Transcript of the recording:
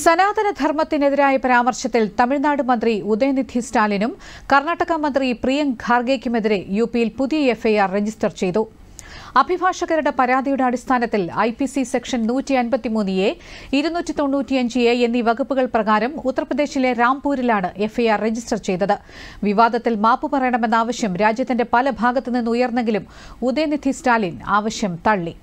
സനാതന ധർമ്മത്തിനെതിരായ പരാമർശത്തിൽ തമിഴ്നാട് മന്ത്രി ഉദയനിധി സ്റ്റാലിനും കർണാടക മന്ത്രി പ്രിയങ്ക് ഖാർഗെയ്ക്കുമെതിരെ യു പിയിൽ പുതിയ എഫ്ഐആർ രജിസ്റ്റർ ചെയ്തു അഭിഭാഷകരുടെ പരാതിയുടെ അടിസ്ഥാനത്തിൽ ഐ പി സി സെക്ഷൻ നൂറ്റി അൻപത്തിമൂന്ന് എ ഇരുന്നൂറ്റി തൊണ്ണൂറ്റിയഞ്ച് എ എന്നീ വകുപ്പുകൾ പ്രകാരം ഉത്തർപ്രദേശിലെ രാംപൂരിലാണ് എഫ്ഐആർ രജിസ്റ്റർ ചെയ്തത് വിവാദത്തിൽ മാപ്പ് പറയണമെന്ന ആവശ്യം രാജ്യത്തിന്റെ പല ഭാഗത്തുനിന്ന് ഉയർന്നെങ്കിലും ഉദയനിധി സ്റ്റാലിൻ ആവശ്യം തള്ളി